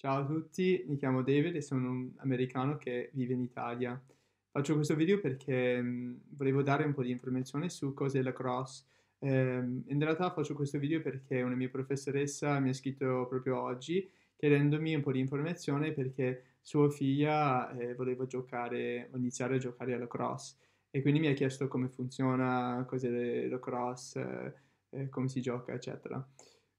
Ciao a tutti, mi chiamo David e sono un americano che vive in Italia. Faccio questo video perché mm, volevo dare un po' di informazione su cos'è la cross. Ehm, in realtà faccio questo video perché una mia professoressa mi ha scritto proprio oggi chiedendomi un po' di informazione perché sua figlia eh, voleva giocare, iniziare a giocare alla cross e quindi mi ha chiesto come funziona, cos'è la cross, eh, come si gioca, eccetera.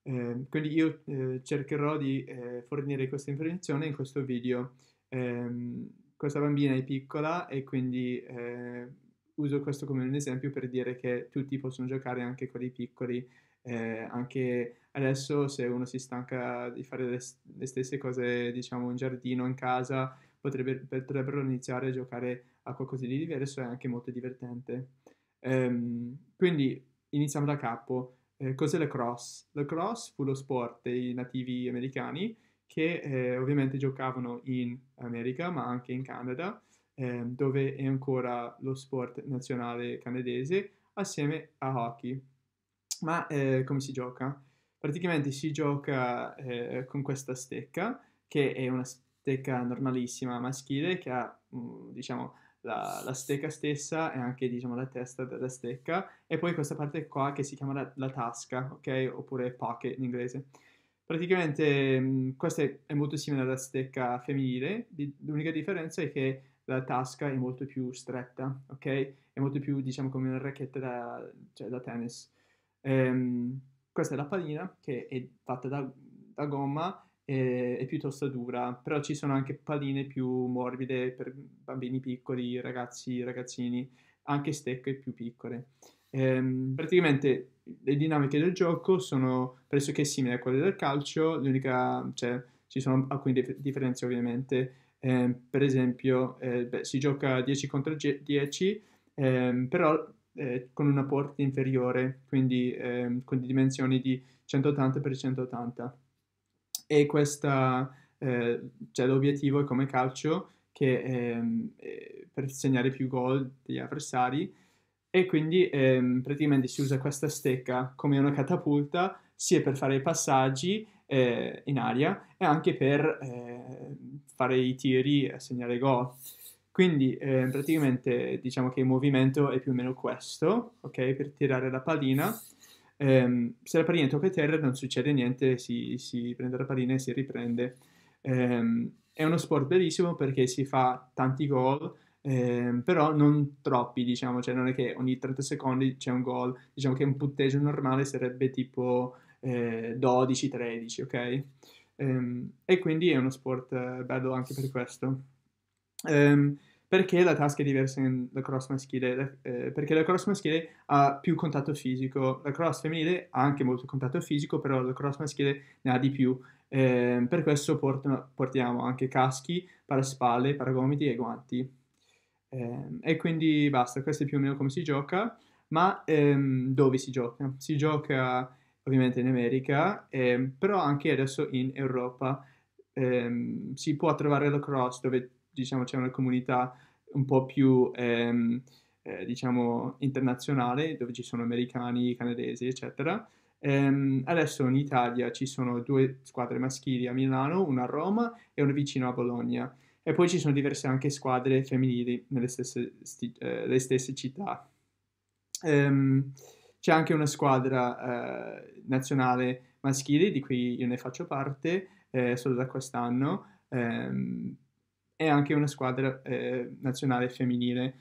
Eh, quindi io eh, cercherò di eh, fornire questa informazione in questo video. Ehm, questa bambina è piccola e quindi eh, uso questo come un esempio per dire che tutti possono giocare anche quelli piccoli. Eh, anche adesso se uno si stanca di fare le, le, stesse cose diciamo in giardino, in casa, potrebbe, potrebbero iniziare a giocare a qualcosa di diverso, è anche molto divertente. Ehm, quindi iniziamo da capo. Eh, cos'è La cross fu lo sport dei nativi americani che eh, ovviamente giocavano in America ma anche in Canada, eh, dove è ancora lo sport nazionale canadese, assieme a hockey. Ma eh, come si gioca? Praticamente si gioca eh, con questa stecca, che è una stecca normalissima maschile che ha, mm, diciamo, la, la, stecca stessa e anche diciamo la testa della stecca e poi questa parte qua che si chiama la, la tasca, ok? Oppure pocket in inglese. Praticamente mh, mm, questa è, è molto simile alla stecca femminile, di, l'unica differenza è che la tasca è molto più stretta, ok? È molto più diciamo come una racchetta da, cioè, da tennis. Ehm, questa è la pallina che è fatta da, da gomma e, è piuttosto dura, però ci sono anche paline più morbide per bambini piccoli, ragazzi, ragazzini, anche stecche più piccole. Ehm, praticamente le dinamiche del gioco sono pressoché simili a quelle del calcio, l'unica, cioè, ci sono alcune dif- differenze ovviamente, ehm, per esempio eh, beh, si gioca 10 contro 10, ehm, però eh, con una porta inferiore, quindi ehm, con dimensioni di 180 x 180. E questa, eh, cioè l'obiettivo è come calcio che ehm, eh, per segnare più gol degli avversari e quindi ehm, praticamente si usa questa stecca come una catapulta sia per fare i passaggi eh, in aria e anche per eh, fare i tiri e segnare gol. Quindi eh, praticamente diciamo che il movimento è più o meno questo, ok, per tirare la pallina ehm, se la parina tocca terra non succede niente, si, si prende la parina e si riprende. Ehm, è uno sport bellissimo perché si fa tanti gol, ehm, però non troppi, diciamo, cioè non è che ogni 30 secondi c'è un gol, diciamo che un punteggio normale sarebbe tipo eh, 12-13, ok? Ehm, e quindi è uno sport eh, bello anche per questo. Um, perché la tasca è diversa nel cross maschile, eh, perché la cross maschile ha più contatto fisico, la cross femminile ha anche molto contatto fisico, però la cross maschile ne ha di più. Eh, per questo portano, portiamo anche caschi, paraspalle, paragomiti e guanti. Eh, e quindi basta, questo è più o meno come si gioca, ma ehm, dove si gioca? Si gioca ovviamente in America, ehm, però anche adesso in Europa. Eh, si può trovare la cross dove diciamo, c'è una comunità un po' più ehm, eh, diciamo, internazionale dove ci sono americani, canadesi, eccetera. Ehm, adesso in Italia ci sono due squadre maschili a Milano, una a Roma e una vicino a Bologna. E poi ci sono diverse anche squadre femminili nelle stesse, sti- eh, stesse città. Ehm, c'è anche una squadra eh, nazionale maschile di cui io ne faccio parte eh, solo da quest'anno. Ehm, e anche una squadra eh, nazionale femminile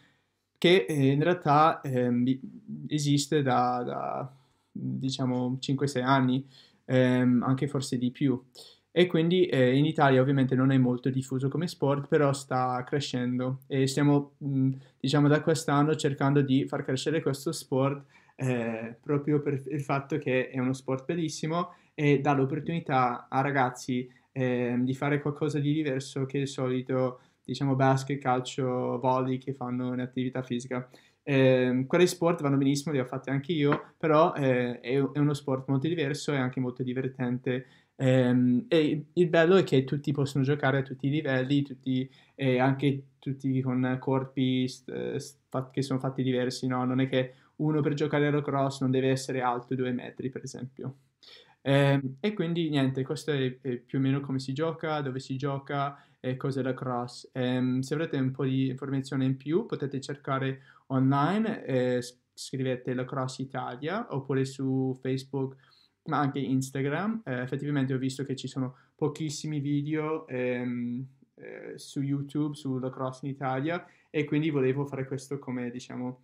che eh, in realtà ehm, esiste da, da diciamo 5-6 anni, ehm, anche forse di più. E quindi eh, in Italia ovviamente non è molto diffuso come sport, però sta crescendo e stiamo, mm, diciamo, da quest'anno cercando di far crescere questo sport eh, proprio per il fatto che è uno sport bellissimo e dà l'opportunità a ragazzi ehm, di fare qualcosa di diverso che il solito, diciamo, basket, calcio, volley che fanno in attività fisica. Eh, quali sport vanno benissimo, li ho fatti anche io, però eh, è, è, uno sport molto diverso e anche molto divertente. Eh, e il bello è che tutti possono giocare a tutti i livelli, tutti, anche tutti con corpi che sono fatti diversi, no? non è che uno per giocare a lacrosse non deve essere alto due metri, per esempio. Eh, e quindi niente, questo è, più o meno come si gioca, dove si gioca e cos'è la cross. Eh, se avrete un po' di informazione in più potete cercare online, scrivete la cross Italia oppure su Facebook ma anche Instagram. Eh, effettivamente ho visto che ci sono pochissimi video ehm, eh, su YouTube sulla cross in Italia e quindi volevo fare questo come diciamo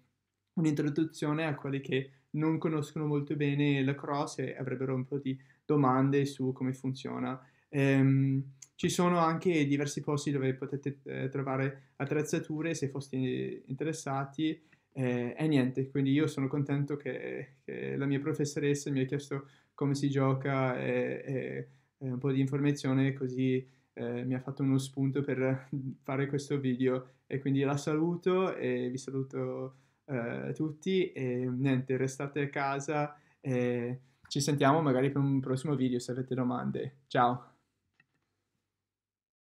un'introduzione a quelli che non conoscono molto bene la cross e avrebbero un po' di domande su come funziona. Ehm, ci sono anche diversi posti dove potete eh, trovare attrezzature se foste interessati. Eh, e niente, quindi io sono contento che, che, la mia professoressa mi ha chiesto come si gioca e, e un po' di informazione così eh, mi ha fatto uno spunto per fare questo video e quindi la saluto e vi saluto eh, tutti e niente, restate a casa e ci sentiamo magari per un prossimo video se avete domande. Ciao!